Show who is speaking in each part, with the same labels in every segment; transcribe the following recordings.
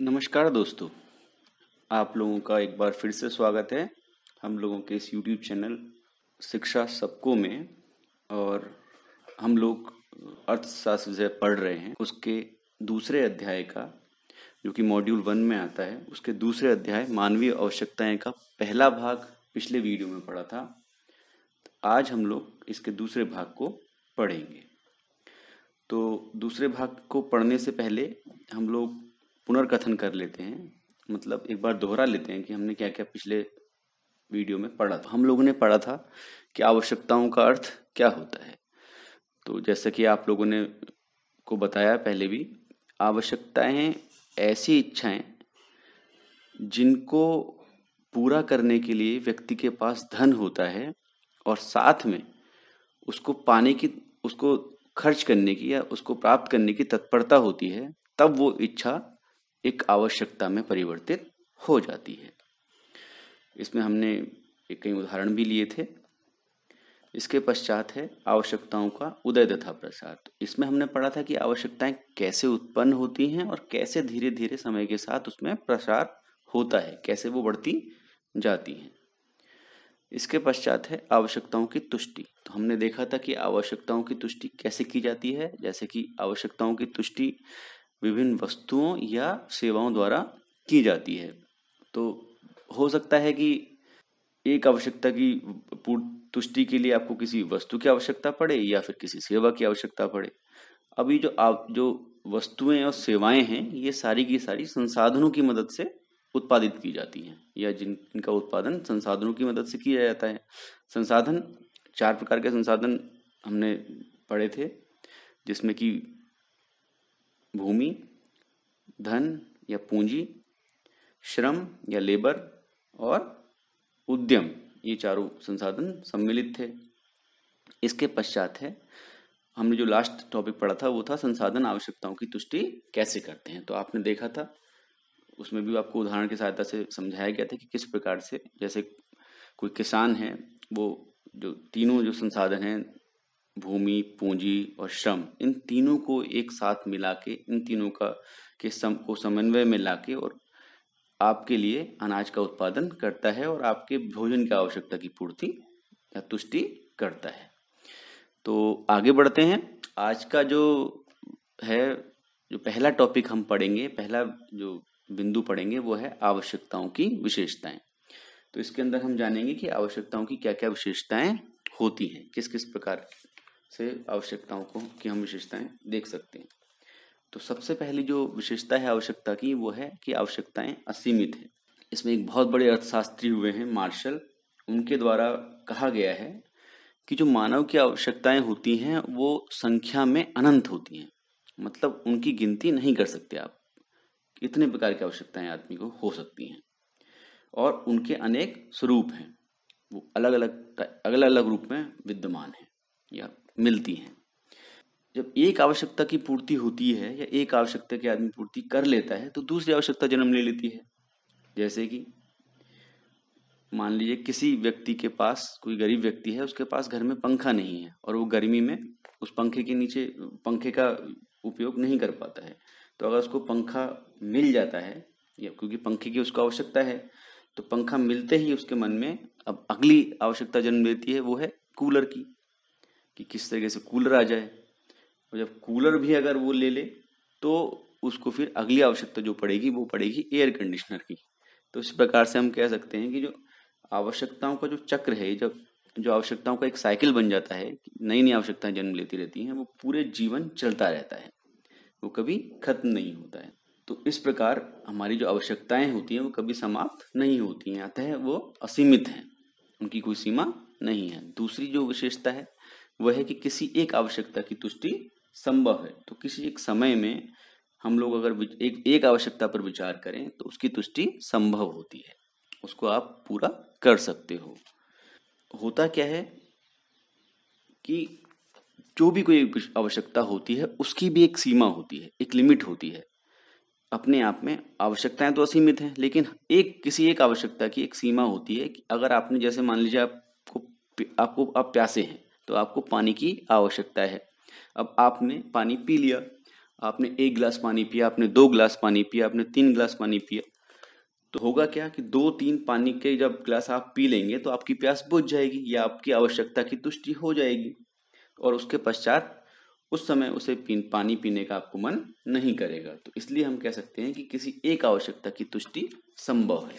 Speaker 1: नमस्कार दोस्तों आप लोगों का एक बार फिर से स्वागत है हम लोगों के इस यूट्यूब चैनल शिक्षा सबको में और हम लोग अर्थशास्त्र जो पढ़ रहे हैं उसके दूसरे अध्याय का जो कि मॉड्यूल वन में आता है उसके दूसरे अध्याय मानवीय आवश्यकताएं का पहला भाग पिछले वीडियो में पढ़ा था आज हम लोग इसके दूसरे भाग को पढ़ेंगे तो दूसरे भाग को पढ़ने से पहले हम लोग पुनर्कथन कर लेते हैं मतलब एक बार दोहरा लेते हैं कि हमने क्या क्या पिछले वीडियो में पढ़ा था हम लोगों ने पढ़ा था कि आवश्यकताओं का अर्थ क्या होता है तो जैसा कि आप लोगों ने को बताया पहले भी आवश्यकताएं ऐसी इच्छाएं जिनको पूरा करने के लिए व्यक्ति के पास धन होता है और साथ में उसको पाने की उसको खर्च करने की या उसको प्राप्त करने की तत्परता होती है तब वो इच्छा एक आवश्यकता में परिवर्तित हो जाती है इसमें हमने एक कई उदाहरण भी लिए थे इसके पश्चात है आवश्यकताओं का उदय तथा प्रसार तो इसमें हमने पढ़ा था कि आवश्यकताएं कैसे उत्पन्न होती हैं और कैसे धीरे धीरे समय के साथ उसमें प्रसार होता है कैसे वो बढ़ती जाती हैं इसके पश्चात है आवश्यकताओं की तुष्टि तो हमने देखा था कि आवश्यकताओं की तुष्टि कैसे की जाती है जैसे कि आवश्यकताओं की तुष्टि विभिन्न वस्तुओं या सेवाओं द्वारा की जाती है तो हो सकता है कि एक आवश्यकता की तुष्टि के लिए आपको किसी वस्तु की आवश्यकता पड़े या फिर किसी सेवा की आवश्यकता पड़े अभी जो आप जो वस्तुएं और सेवाएं हैं ये सारी की सारी संसाधनों की मदद से उत्पादित की जाती हैं या जिन इनका उत्पादन संसाधनों की मदद से किया जाता है संसाधन चार प्रकार के संसाधन हमने पढ़े थे जिसमें कि भूमि धन या पूंजी श्रम या लेबर और उद्यम ये चारों संसाधन सम्मिलित थे इसके पश्चात है हमने जो लास्ट टॉपिक पढ़ा था वो था संसाधन आवश्यकताओं की तुष्टि कैसे करते हैं तो आपने देखा था उसमें भी आपको उदाहरण की सहायता से समझाया गया था कि किस प्रकार से जैसे कोई किसान है वो जो तीनों जो संसाधन हैं भूमि पूंजी और श्रम इन तीनों को एक साथ मिला के इन तीनों का के सम को समन्वय में ला के और आपके लिए अनाज का उत्पादन करता है और आपके भोजन की आवश्यकता की पूर्ति या तुष्टि करता है तो आगे बढ़ते हैं आज का जो है जो पहला टॉपिक हम पढ़ेंगे पहला जो बिंदु पढ़ेंगे वो है आवश्यकताओं की विशेषताएं तो इसके अंदर हम जानेंगे कि आवश्यकताओं की क्या क्या विशेषताएं होती हैं किस किस प्रकार की से आवश्यकताओं को कि हम विशेषताएं देख सकते हैं तो सबसे पहली जो विशेषता है आवश्यकता की वो है कि आवश्यकताएं असीमित है इसमें एक बहुत बड़े अर्थशास्त्री हुए हैं मार्शल उनके द्वारा कहा गया है कि जो मानव की आवश्यकताएं होती हैं वो संख्या में अनंत होती हैं मतलब उनकी गिनती नहीं कर सकते आप इतने प्रकार की आवश्यकताएं आदमी को हो सकती हैं और उनके अनेक स्वरूप हैं वो अलग अलग अलग अलग रूप में विद्यमान है या मिलती हैं जब एक आवश्यकता की पूर्ति होती है या एक आवश्यकता की आदमी पूर्ति कर लेता है तो दूसरी आवश्यकता जन्म ले लेती है जैसे कि मान लीजिए किसी व्यक्ति के पास कोई गरीब व्यक्ति है उसके पास घर में पंखा नहीं है और वो गर्मी में उस पंखे के नीचे पंखे का उपयोग नहीं कर पाता है तो अगर उसको पंखा मिल जाता है या क्योंकि पंखे की उसको आवश्यकता है तो पंखा मिलते ही उसके मन में अब अगली आवश्यकता जन्म लेती है वो है कूलर की कि किस तरीके से कूलर आ जाए और जब कूलर भी अगर वो ले ले तो उसको फिर अगली आवश्यकता जो पड़ेगी वो पड़ेगी एयर कंडीशनर की तो इस प्रकार से हम कह सकते हैं कि जो आवश्यकताओं का जो चक्र है जब जो आवश्यकताओं का एक साइकिल बन जाता है नई नई आवश्यकताएं जन्म लेती रहती हैं वो पूरे जीवन चलता रहता है वो कभी खत्म नहीं होता है तो इस प्रकार हमारी जो आवश्यकताएं होती हैं वो कभी समाप्त नहीं होती हैं अतः वो असीमित हैं उनकी कोई सीमा नहीं है दूसरी जो विशेषता है वह है कि किसी एक आवश्यकता की तुष्टि संभव है तो किसी एक समय में हम लोग अगर एक एक आवश्यकता पर विचार करें तो उसकी तुष्टि संभव होती है उसको आप पूरा कर सकते हो होता क्या है कि जो भी कोई आवश्यकता होती है उसकी भी एक सीमा होती है एक लिमिट होती है अपने आप में आवश्यकताएं तो असीमित हैं लेकिन एक किसी एक आवश्यकता की एक सीमा होती है कि अगर आपने जैसे मान लीजिए आपको आपको आप प्यासे हैं तो आपको पानी की आवश्यकता है अब आपने पानी पी लिया आपने एक गिलास पानी पिया आपने दो गिलास पानी पिया आपने तीन गिलास पानी पिया तो होगा क्या कि दो तीन पानी के जब गिलास आप पी लेंगे तो आपकी प्यास बुझ जाएगी या आपकी आवश्यकता की तुष्टि हो जाएगी और उसके पश्चात उस समय उसे पीन पानी पीने का आपको मन नहीं करेगा तो इसलिए हम कह सकते हैं कि किसी एक आवश्यकता की तुष्टि संभव है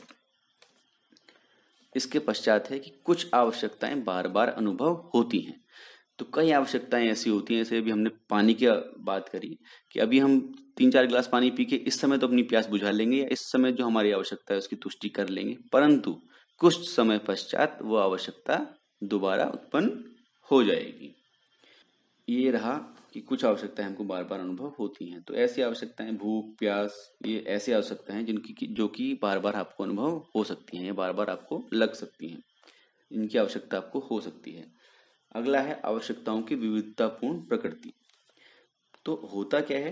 Speaker 1: इसके पश्चात है कि कुछ आवश्यकताएं बार बार अनुभव होती हैं तो कई आवश्यकताएं ऐसी होती हैं जैसे अभी हमने पानी की बात करी कि अभी हम तीन चार गिलास पानी पी के इस समय तो अपनी प्यास बुझा लेंगे या इस समय जो हमारी आवश्यकता है उसकी तुष्टि कर लेंगे परंतु कुछ समय पश्चात वो आवश्यकता दोबारा उत्पन्न हो जाएगी ये रहा कि कुछ आवश्यकताएं हमको बार बार अनुभव होती हैं तो ऐसी आवश्यकताएं भूख प्यास ये ऐसी आवश्यकताएं जिनकी जो कि बार बार आपको अनुभव हो सकती हैं या बार बार आपको लग सकती हैं इनकी आवश्यकता आपको हो सकती है अगला है आवश्यकताओं की विविधतापूर्ण प्रकृति तो होता क्या है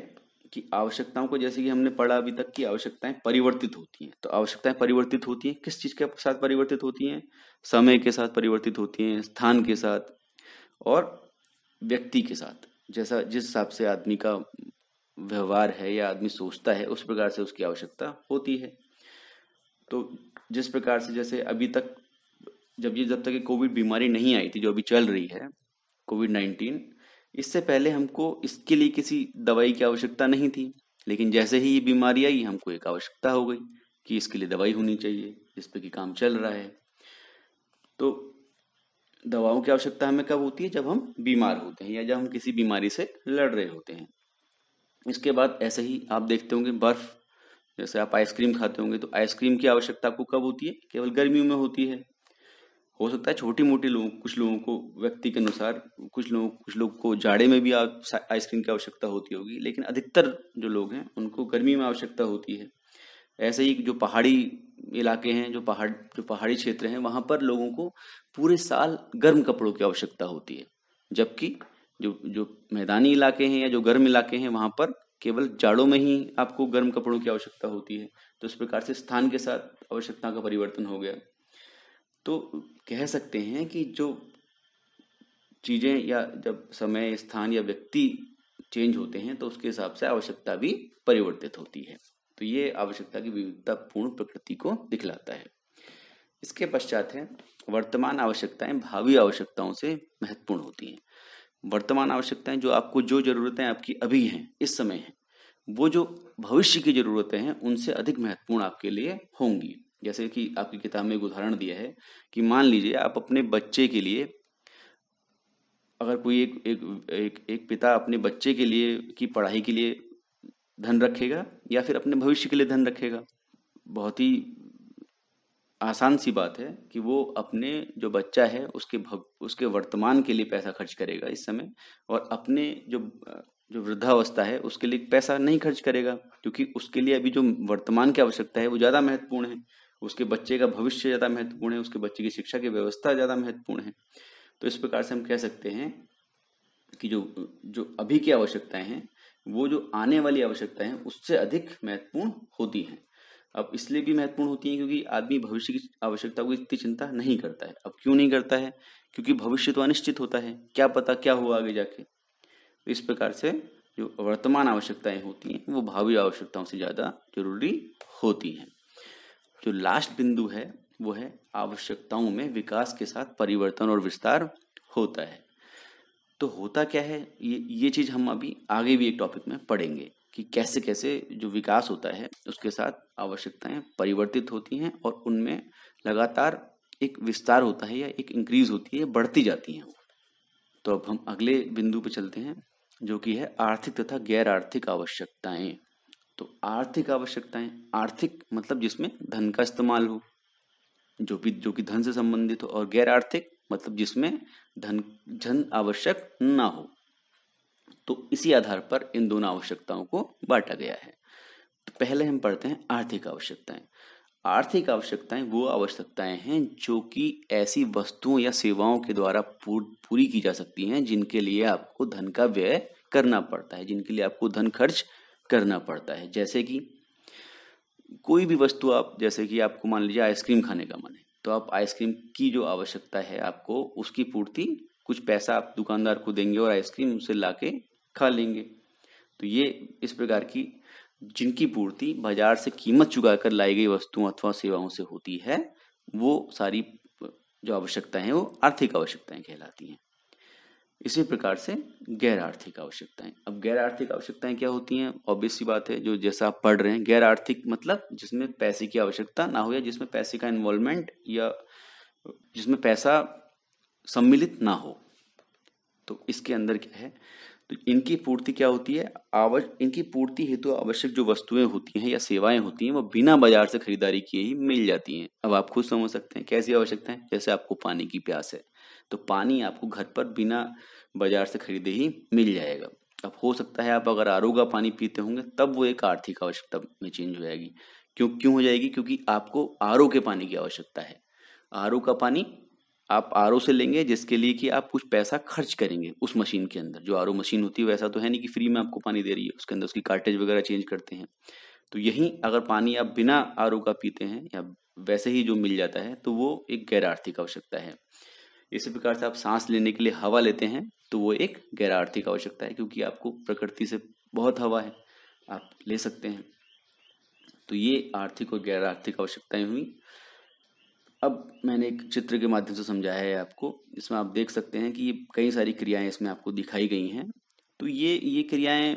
Speaker 1: कि आवश्यकताओं को जैसे कि हमने पढ़ा अभी तक की आवश्यकताएं परिवर्तित होती हैं तो आवश्यकताएं परिवर्तित होती हैं किस चीज़ के साथ परिवर्तित होती हैं समय के साथ परिवर्तित होती हैं स्थान के साथ और व्यक्ति के साथ जैसा जिस हिसाब से आदमी का व्यवहार है या आदमी सोचता है उस प्रकार से उसकी आवश्यकता होती है तो जिस प्रकार से जैसे अभी तक जब ये जब तक कोविड बीमारी नहीं आई थी जो अभी चल रही है कोविड नाइन्टीन इससे पहले हमको इसके लिए किसी दवाई की आवश्यकता नहीं थी लेकिन जैसे ही ये बीमारी आई हमको एक आवश्यकता हो गई कि इसके लिए दवाई होनी चाहिए जिस पर कि काम चल रहा है तो दवाओं की आवश्यकता हमें कब होती है जब हम बीमार होते हैं या जब हम किसी बीमारी से लड़ रहे होते हैं इसके बाद ऐसे ही आप देखते होंगे बर्फ जैसे आप आइसक्रीम खाते होंगे तो आइसक्रीम की आवश्यकता आपको कब होती है केवल गर्मियों में होती है हो सकता है छोटी मोटी लोग कुछ लोगों को व्यक्ति के अनुसार कुछ लोगों कुछ लोग को जाड़े में भी आइसक्रीम की आवश्यकता होती होगी लेकिन अधिकतर जो लोग हैं उनको गर्मी में आवश्यकता होती है ऐसे ही जो पहाड़ी इलाके हैं जो पहाड़ जो पहाड़ी क्षेत्र हैं वहाँ पर लोगों को पूरे साल गर्म कपड़ों की आवश्यकता होती है जबकि जो जो मैदानी इलाके हैं या जो गर्म इलाके हैं वहाँ पर केवल जाड़ों में ही आपको गर्म कपड़ों की आवश्यकता होती है तो इस प्रकार से स्थान के साथ आवश्यकता का परिवर्तन हो गया तो कह सकते हैं कि जो चीज़ें या जब समय स्थान या व्यक्ति चेंज होते हैं तो उसके हिसाब से आवश्यकता भी परिवर्तित होती है तो ये आवश्यकता की विविधता पूर्ण प्रकृति को दिखलाता है इसके पश्चात है वर्तमान आवश्यकताएं भावी आवश्यकताओं से महत्वपूर्ण होती हैं वर्तमान आवश्यकताएं जो आपको जो जरूरतें आपकी अभी हैं इस समय हैं वो जो भविष्य की जरूरतें हैं उनसे अधिक महत्वपूर्ण आपके लिए होंगी जैसे कि आपकी किताब में एक उदाहरण दिया है कि मान लीजिए आप अपने बच्चे के लिए अगर कोई एक एक एक, एक पिता अपने बच्चे के लिए की पढ़ाई के लिए धन रखेगा या फिर अपने भविष्य के लिए धन रखेगा बहुत ही आसान सी बात है कि वो अपने जो बच्चा है उसके भग, उसके वर्तमान के लिए पैसा खर्च करेगा इस समय और अपने जो जो वृद्धावस्था है उसके लिए पैसा नहीं खर्च करेगा क्योंकि उसके लिए अभी जो वर्तमान की आवश्यकता है वो ज़्यादा महत्वपूर्ण है उसके बच्चे का भविष्य ज़्यादा महत्वपूर्ण है उसके बच्चे की शिक्षा की व्यवस्था ज़्यादा महत्वपूर्ण है तो इस प्रकार से हम कह सकते हैं कि जो जो अभी की आवश्यकताएं हैं वो जो आने वाली है उससे अधिक महत्वपूर्ण होती हैं अब इसलिए भी महत्वपूर्ण होती है क्योंकि आदमी भविष्य की आवश्यकता की इतनी चिंता नहीं करता है अब क्यों नहीं करता है क्योंकि भविष्य तो अनिश्चित होता है क्या पता क्या हुआ आगे जाके तो इस प्रकार से जो वर्तमान आवश्यकताएं होती हैं वो भावी आवश्यकताओं से ज़्यादा जरूरी होती हैं जो लास्ट बिंदु है वो है आवश्यकताओं में विकास के साथ परिवर्तन और विस्तार होता है तो होता क्या है ये ये चीज़ हम अभी आगे भी एक टॉपिक में पढ़ेंगे कि कैसे कैसे जो विकास होता है उसके साथ आवश्यकताएं परिवर्तित होती हैं और उनमें लगातार एक विस्तार होता है या एक इंक्रीज होती है बढ़ती जाती हैं तो अब हम अगले बिंदु पर चलते हैं जो कि है आर्थिक तथा गैर आर्थिक आवश्यकताएं तो आर्थिक आवश्यकताएं आर्थिक मतलब जिसमें धन का इस्तेमाल हो जो भी जो कि धन से संबंधित हो और गैर आर्थिक मतलब जिसमें धन धन आवश्यक ना हो तो इसी आधार पर इन दोनों आवश्यकताओं को बांटा गया है तो पहले हम पढ़ते हैं आर्थिक आवश्यकताएं आर्थिक आवश्यकताएं वो आवश्यकताएं हैं जो कि ऐसी वस्तुओं या सेवाओं के द्वारा पूरी की जा सकती हैं जिनके लिए आपको धन का व्यय करना पड़ता है जिनके लिए आपको धन खर्च करना पड़ता है जैसे कि कोई भी वस्तु आप जैसे कि आपको मान लीजिए आइसक्रीम खाने का मन है तो आप आइसक्रीम की जो आवश्यकता है आपको उसकी पूर्ति कुछ पैसा आप दुकानदार को देंगे और आइसक्रीम उसे ला के खा लेंगे तो ये इस प्रकार की जिनकी पूर्ति बाजार से कीमत चुकाकर लाई गई वस्तुओं अथवा सेवाओं से होती है वो सारी जो आवश्यकताएं हैं वो आर्थिक आवश्यकताएं कहलाती हैं इसी प्रकार से गैर आर्थिक आवश्यकताएं अब गैर आर्थिक आवश्यकताएं क्या होती हैं ऑब्वियस सी बात है जो जैसा आप पढ़ रहे हैं गैर आर्थिक मतलब जिसमें पैसे की आवश्यकता ना हो या जिसमें पैसे का इन्वॉल्वमेंट या जिसमें पैसा सम्मिलित ना हो तो इसके अंदर क्या है तो इनकी पूर्ति क्या होती है आवश इनकी पूर्ति हेतु तो आवश्यक जो वस्तुएं होती हैं या सेवाएं होती हैं वो बिना बाजार से खरीदारी किए ही मिल जाती हैं अब आप खुद समझ सकते हैं कैसी आवश्यकताएं है? जैसे आपको पानी की प्यास है तो पानी आपको घर पर बिना बाजार से खरीदे ही मिल जाएगा अब हो सकता है आप अगर आर का पानी पीते होंगे तब वो एक आर्थिक आवश्यकता में चेंज हो जाएगी क्यों क्यों हो जाएगी क्योंकि आपको आर के पानी की आवश्यकता है आर का पानी आप आर से लेंगे जिसके लिए कि आप कुछ पैसा खर्च करेंगे उस मशीन के अंदर जो आर मशीन होती है वैसा तो है नहीं कि फ्री में आपको पानी दे रही है उसके अंदर उसकी कार्टेज वगैरह चेंज करते हैं तो यहीं अगर पानी आप बिना आर का पीते हैं या वैसे ही जो मिल जाता है तो वो एक गैर आर्थिक आवश्यकता है इसी प्रकार से आप सांस लेने के लिए हवा लेते हैं तो वो एक गैर आर्थिक आवश्यकता है क्योंकि आपको प्रकृति से बहुत हवा है आप ले सकते हैं तो ये आर्थिक और गैर आर्थिक आवश्यकताएं हुई अब मैंने एक चित्र के माध्यम से समझाया है आपको इसमें आप देख सकते हैं कि कई सारी क्रियाएं इसमें आपको दिखाई गई हैं तो ये ये क्रियाएं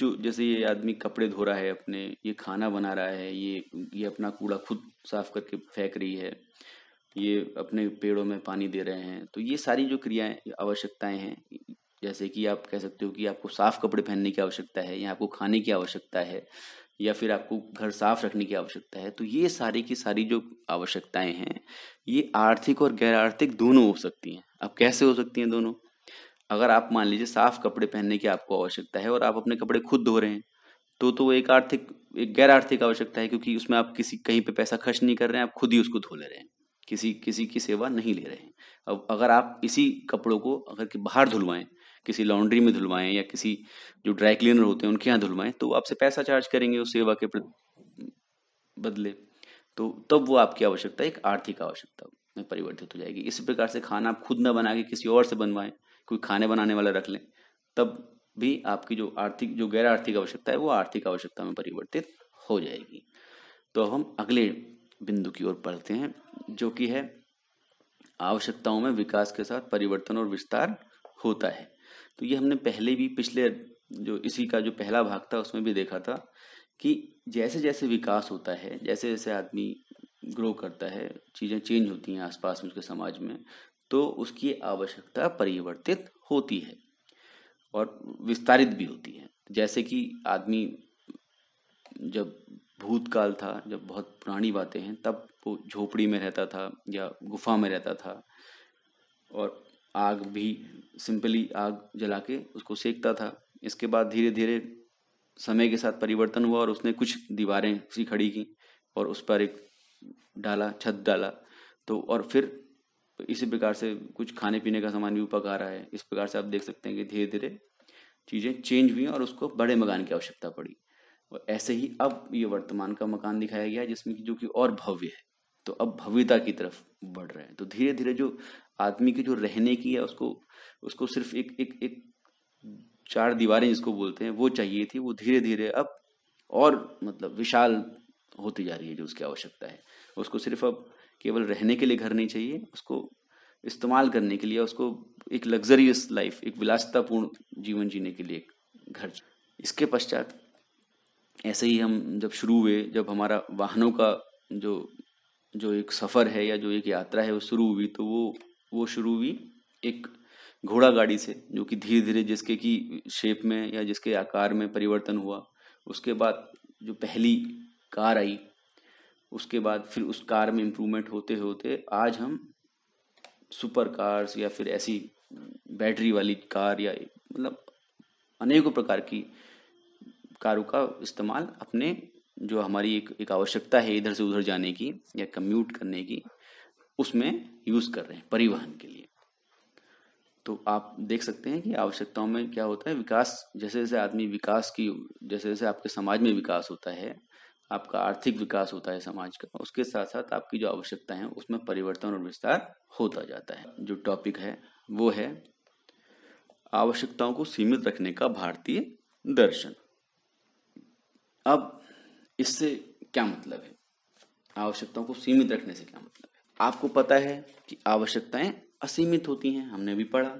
Speaker 1: जो जैसे ये आदमी कपड़े धो रहा है अपने ये खाना बना रहा है ये ये अपना कूड़ा खुद साफ करके फेंक रही है ये अपने पेड़ों में पानी दे रहे हैं तो ये सारी जो क्रियाएं आवश्यकताएं हैं जैसे कि आप कह सकते हो कि आपको साफ कपड़े पहनने की आवश्यकता है या आपको खाने की आवश्यकता है या फिर आपको घर साफ रखने की आवश्यकता है तो ये सारी की सारी जो आवश्यकताएं हैं ये आर्थिक और गैर आर्थिक दोनों हो सकती हैं अब कैसे हो सकती हैं दोनों अगर आप मान लीजिए साफ कपड़े पहनने की आपको आवश्यकता है और आप अपने कपड़े खुद धो रहे हैं तो तो एक आर्थिक एक गैर आर्थिक आवश्यकता है क्योंकि उसमें आप किसी कहीं पे पैसा खर्च नहीं कर रहे हैं आप खुद ही उसको धो ले रहे हैं किसी किसी की सेवा नहीं ले रहे हैं अब अगर आप इसी कपड़ों को अगर कि बाहर धुलवाएं किसी लॉन्ड्री में धुलवाएं या किसी जो ड्राई क्लीनर होते हैं उनके यहाँ धुलवाएं तो आपसे पैसा चार्ज करेंगे उस सेवा के बदले तो तब वो आपकी आवश्यकता एक आर्थिक आवश्यकता में परिवर्तित हो जाएगी इसी प्रकार से खाना आप खुद ना बना के किसी और से बनवाएं कोई खाने बनाने वाला रख लें तब भी आपकी जो आर्थिक जो गैर आर्थिक आवश्यकता है वो आर्थिक आवश्यकता में परिवर्तित हो जाएगी तो अब हम अगले बिंदु की ओर पढ़ते हैं जो कि है आवश्यकताओं में विकास के साथ परिवर्तन और विस्तार होता है तो ये हमने पहले भी पिछले जो इसी का जो पहला भाग था उसमें भी देखा था कि जैसे जैसे विकास होता है जैसे जैसे आदमी ग्रो करता है चीज़ें चेंज होती हैं आसपास में उसके समाज में तो उसकी आवश्यकता परिवर्तित होती है और विस्तारित भी होती है जैसे कि आदमी जब भूतकाल था जब बहुत पुरानी बातें हैं तब वो झोपड़ी में रहता था या गुफा में रहता था और आग भी सिंपली आग जला के उसको सेकता था इसके बाद धीरे धीरे समय के साथ परिवर्तन हुआ और उसने कुछ दीवारें सी खड़ी की और उस पर एक डाला छत डाला तो और फिर इसी प्रकार से कुछ खाने पीने का सामान भी पका रहा है इस प्रकार से आप देख सकते हैं कि धीरे धीरे चीज़ें चेंज हुई और उसको बड़े मकान की आवश्यकता पड़ी और ऐसे ही अब ये वर्तमान का मकान दिखाया गया है जिसमें जो कि और भव्य है तो अब भव्यता की तरफ बढ़ रहे हैं तो धीरे धीरे जो आदमी की जो रहने की है उसको उसको सिर्फ एक एक एक चार दीवारें जिसको बोलते हैं वो चाहिए थी वो धीरे धीरे अब और मतलब विशाल होती जा रही है जो उसकी आवश्यकता है उसको सिर्फ अब केवल रहने के लिए घर नहीं चाहिए उसको इस्तेमाल करने के लिए उसको एक लग्जरियस लाइफ एक विलासतापूर्ण जीवन जीने के लिए घर इसके पश्चात ऐसे ही हम जब शुरू हुए जब हमारा वाहनों का जो जो एक सफ़र है या जो एक यात्रा है वो शुरू हुई तो वो वो शुरू हुई एक घोड़ा गाड़ी से जो कि धीरे धीरे जिसके की शेप में या जिसके आकार में परिवर्तन हुआ उसके बाद जो पहली कार आई उसके बाद फिर उस कार में इम्प्रूवमेंट होते होते आज हम सुपर कार्स या फिर ऐसी बैटरी वाली कार या मतलब अनेकों प्रकार की कारों का इस्तेमाल अपने जो हमारी एक एक आवश्यकता है इधर से उधर जाने की या कम्यूट करने की उसमें यूज कर रहे हैं परिवहन के लिए तो आप देख सकते हैं कि आवश्यकताओं में क्या होता है विकास जैसे जैसे आदमी विकास की जैसे जैसे आपके समाज में विकास होता है आपका आर्थिक विकास होता है समाज का उसके साथ साथ आपकी जो आवश्यकता है उसमें परिवर्तन और विस्तार होता जाता है जो टॉपिक है वो है आवश्यकताओं को सीमित रखने का भारतीय दर्शन अब इससे क्या मतलब है आवश्यकताओं को सीमित रखने से क्या मतलब है आपको पता है कि आवश्यकताएं असीमित होती हैं हमने भी पढ़ा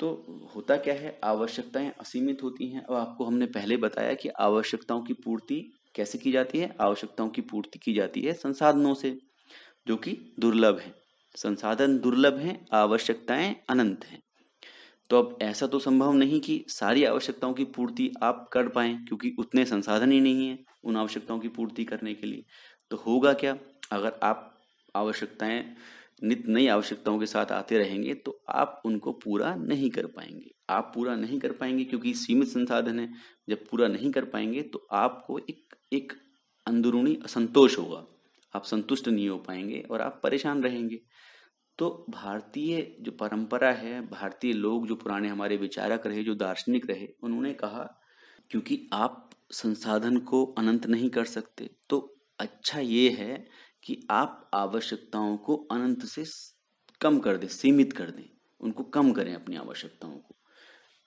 Speaker 1: तो होता क्या है आवश्यकताएं असीमित होती हैं अब आपको हमने पहले बताया कि आवश्यकताओं की पूर्ति कैसे की जाती है आवश्यकताओं की पूर्ति की जाती है संसाधनों से जो कि दुर्लभ है संसाधन दुर्लभ हैं आवश्यकताएं अनंत हैं तो अब ऐसा तो संभव नहीं कि सारी आवश्यकताओं की पूर्ति आप कर पाएँ क्योंकि उतने संसाधन ही नहीं हैं उन आवश्यकताओं की पूर्ति करने के लिए तो होगा क्या अगर आप आवश्यकताएं नित नई आवश्यकताओं के साथ आते रहेंगे तो आप उनको पूरा नहीं कर पाएंगे आप पूरा नहीं कर पाएंगे क्योंकि सीमित संसाधन है जब पूरा नहीं कर पाएंगे तो आपको एक एक अंदरूनी असंतोष होगा आप संतुष्ट नहीं हो पाएंगे और आप परेशान रहेंगे तो भारतीय जो परंपरा है भारतीय लोग जो पुराने हमारे विचारक रहे जो दार्शनिक रहे उन्होंने कहा क्योंकि आप संसाधन को अनंत नहीं कर सकते तो अच्छा ये है कि आप आवश्यकताओं को अनंत से कम कर दें सीमित कर दें उनको कम करें अपनी आवश्यकताओं को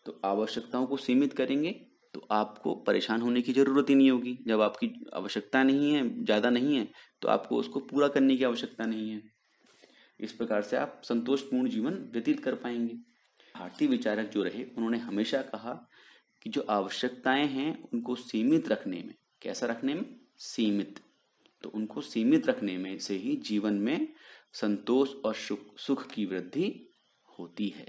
Speaker 1: तो आवश्यकताओं को सीमित करेंगे तो आपको परेशान होने की ज़रूरत ही नहीं होगी जब आपकी आवश्यकता नहीं है ज़्यादा नहीं है तो आपको उसको पूरा करने की आवश्यकता नहीं है इस प्रकार से आप संतोषपूर्ण जीवन व्यतीत कर पाएंगे भारतीय विचारक जो रहे उन्होंने हमेशा कहा कि जो आवश्यकताएं हैं उनको सीमित रखने में कैसा रखने में सीमित तो उनको सीमित रखने में से ही जीवन में संतोष और सुख सुख की वृद्धि होती है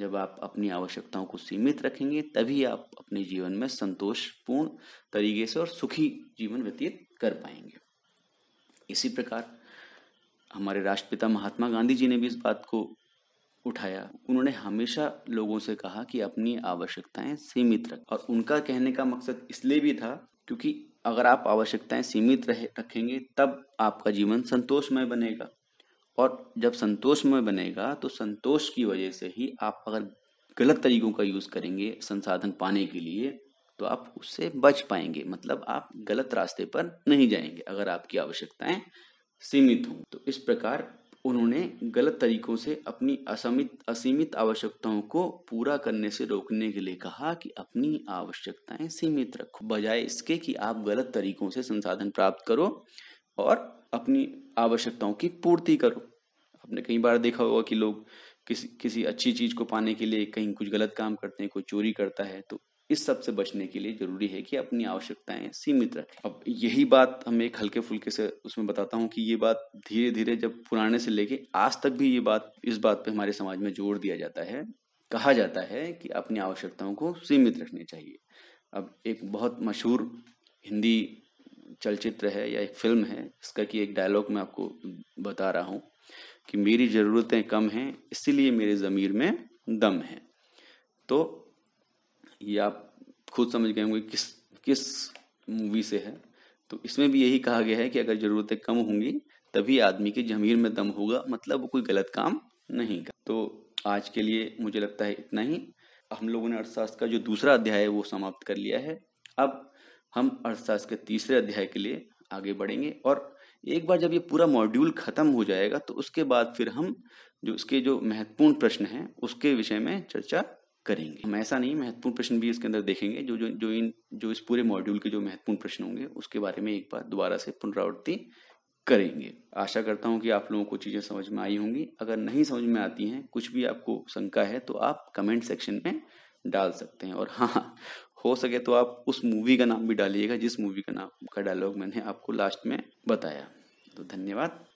Speaker 1: जब आप अपनी आवश्यकताओं को सीमित रखेंगे तभी आप अपने जीवन में संतोषपूर्ण तरीके से और सुखी जीवन व्यतीत कर पाएंगे इसी प्रकार हमारे राष्ट्रपिता महात्मा गांधी जी ने भी इस बात को उठाया उन्होंने हमेशा लोगों से कहा कि अपनी आवश्यकताएं सीमित रखें और उनका कहने का मकसद इसलिए भी था क्योंकि अगर आप आवश्यकताएं सीमित रहे रखेंगे तब आपका जीवन संतोषमय बनेगा और जब संतोषमय बनेगा तो संतोष की वजह से ही आप अगर गलत तरीकों का यूज़ करेंगे संसाधन पाने के लिए तो आप उससे बच पाएंगे मतलब आप गलत रास्ते पर नहीं जाएंगे अगर आपकी आवश्यकताएं सीमित हों तो इस प्रकार उन्होंने गलत तरीकों से अपनी असमित असीमित आवश्यकताओं को पूरा करने से रोकने के लिए कहा कि अपनी आवश्यकताएं सीमित रखो बजाय इसके कि आप गलत तरीकों से संसाधन प्राप्त करो और अपनी आवश्यकताओं की पूर्ति करो आपने कई बार देखा होगा कि लोग किसी किसी अच्छी चीज को पाने के लिए कहीं कुछ गलत काम करते हैं कोई चोरी करता है तो इस सब से बचने के लिए जरूरी है कि अपनी आवश्यकताएं सीमित रखें अब यही बात हम एक हल्के फुल्के से उसमें बताता हूँ कि ये बात धीरे धीरे जब पुराने से लेके आज तक भी ये बात इस बात पे हमारे समाज में जोर दिया जाता है कहा जाता है कि अपनी आवश्यकताओं को सीमित रखनी चाहिए अब एक बहुत मशहूर हिंदी चलचित्र है या एक फिल्म है इसका कि एक डायलॉग मैं आपको बता रहा हूँ कि मेरी ज़रूरतें कम हैं इसीलिए मेरे ज़मीर में दम है तो ये आप खुद समझ गए होंगे किस किस मूवी से है तो इसमें भी यही कहा गया है कि अगर ज़रूरतें कम होंगी तभी आदमी के जमीर में दम होगा मतलब वो कोई गलत काम नहीं कर तो आज के लिए मुझे लगता है इतना ही हम लोगों ने अर्थशास्त्र का जो दूसरा अध्याय है वो समाप्त कर लिया है अब हम अर्थशास्त्र के तीसरे अध्याय के लिए आगे बढ़ेंगे और एक बार जब ये पूरा मॉड्यूल ख़त्म हो जाएगा तो उसके बाद फिर हम जो इसके जो महत्वपूर्ण प्रश्न हैं उसके विषय में चर्चा करेंगे हम ऐसा नहीं महत्वपूर्ण प्रश्न भी इसके अंदर देखेंगे जो जो जो इन जो इस पूरे मॉड्यूल के जो महत्वपूर्ण प्रश्न होंगे उसके बारे में एक बार दोबारा से पुनरावृत्ति करेंगे आशा करता हूं कि आप लोगों को चीज़ें समझ में आई होंगी अगर नहीं समझ में आती हैं कुछ भी आपको शंका है तो आप कमेंट सेक्शन में डाल सकते हैं और हाँ हो सके तो आप उस मूवी का नाम भी डालिएगा जिस मूवी का नाम का डायलॉग मैंने आपको लास्ट में बताया तो धन्यवाद